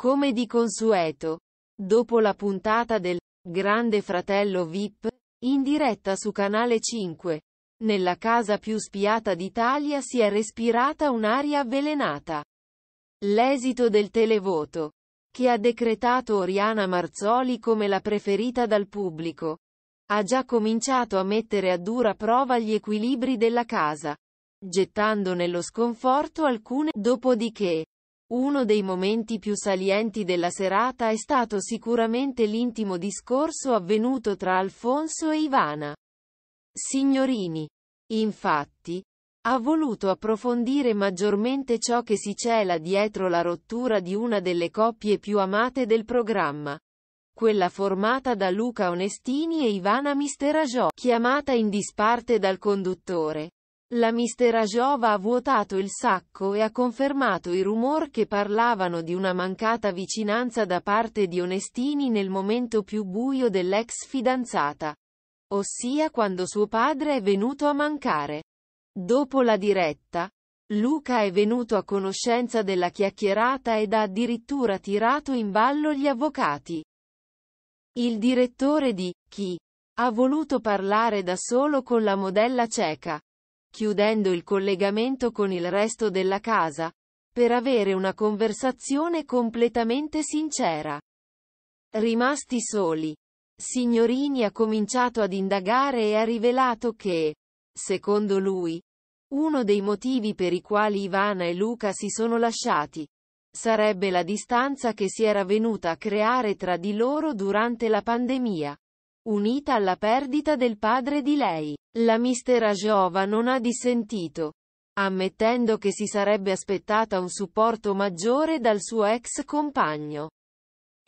Come di consueto, dopo la puntata del Grande Fratello VIP, in diretta su Canale 5, nella casa più spiata d'Italia si è respirata un'aria avvelenata. L'esito del televoto, che ha decretato Oriana Marzoli come la preferita dal pubblico, ha già cominciato a mettere a dura prova gli equilibri della casa, gettando nello sconforto alcune, dopodiché, uno dei momenti più salienti della serata è stato sicuramente l'intimo discorso avvenuto tra Alfonso e Ivana. Signorini, infatti, ha voluto approfondire maggiormente ciò che si cela dietro la rottura di una delle coppie più amate del programma. Quella formata da Luca Onestini e Ivana Misterajò, chiamata in disparte dal conduttore. La mistera Giova ha vuotato il sacco e ha confermato i rumor che parlavano di una mancata vicinanza da parte di Onestini nel momento più buio dell'ex fidanzata, ossia quando suo padre è venuto a mancare. Dopo la diretta, Luca è venuto a conoscenza della chiacchierata ed ha addirittura tirato in ballo gli avvocati. Il direttore di Chi ha voluto parlare da solo con la modella cieca chiudendo il collegamento con il resto della casa, per avere una conversazione completamente sincera. Rimasti soli. Signorini ha cominciato ad indagare e ha rivelato che, secondo lui, uno dei motivi per i quali Ivana e Luca si sono lasciati sarebbe la distanza che si era venuta a creare tra di loro durante la pandemia, unita alla perdita del padre di lei. La mistera Geova non ha dissentito, ammettendo che si sarebbe aspettata un supporto maggiore dal suo ex compagno.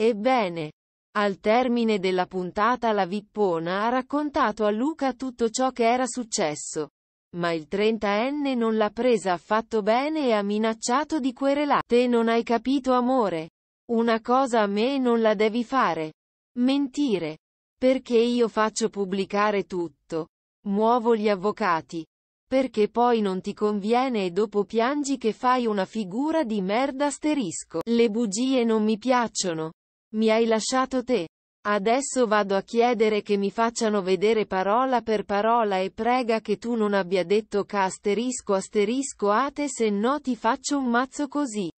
Ebbene, al termine della puntata la Vippona ha raccontato a Luca tutto ciò che era successo. Ma il 30enne non l'ha presa affatto bene e ha minacciato di querelare. Te non hai capito amore. Una cosa a me non la devi fare. Mentire. Perché io faccio pubblicare tutto. Muovo gli avvocati. Perché poi non ti conviene e dopo piangi che fai una figura di merda asterisco. Le bugie non mi piacciono. Mi hai lasciato te. Adesso vado a chiedere che mi facciano vedere parola per parola e prega che tu non abbia detto ca asterisco asterisco ate se no ti faccio un mazzo così.